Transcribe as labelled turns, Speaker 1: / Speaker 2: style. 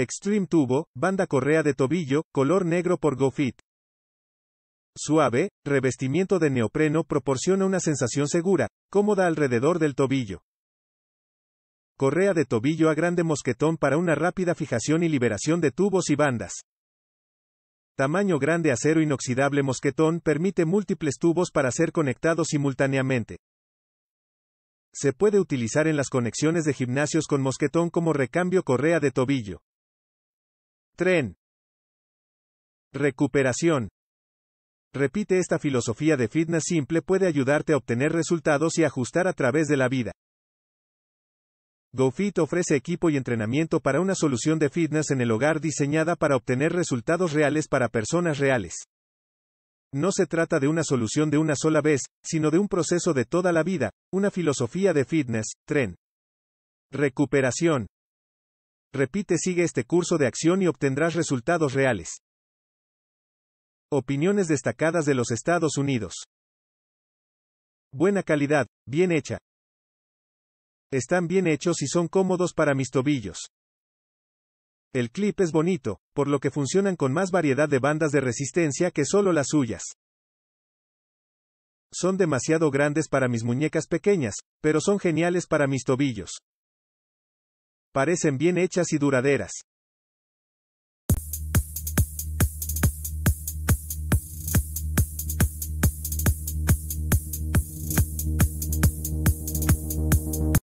Speaker 1: Extreme Tubo, banda correa de tobillo, color negro por GoFit. Suave, revestimiento de neopreno proporciona una sensación segura, cómoda alrededor del tobillo. Correa de tobillo a grande mosquetón para una rápida fijación y liberación de tubos y bandas. Tamaño grande acero inoxidable mosquetón permite múltiples tubos para ser conectados simultáneamente. Se puede utilizar en las conexiones de gimnasios con mosquetón como recambio correa de tobillo. Tren. Recuperación. Repite esta filosofía de fitness simple puede ayudarte a obtener resultados y ajustar a través de la vida. GoFit ofrece equipo y entrenamiento para una solución de fitness en el hogar diseñada para obtener resultados reales para personas reales. No se trata de una solución de una sola vez, sino de un proceso de toda la vida, una filosofía de fitness, tren. Recuperación. Repite, sigue este curso de acción y obtendrás resultados reales. Opiniones destacadas de los Estados Unidos. Buena calidad, bien hecha. Están bien hechos y son cómodos para mis tobillos. El clip es bonito, por lo que funcionan con más variedad de bandas de resistencia que solo las suyas. Son demasiado grandes para mis muñecas pequeñas, pero son geniales para mis tobillos. Parecen bien hechas y duraderas.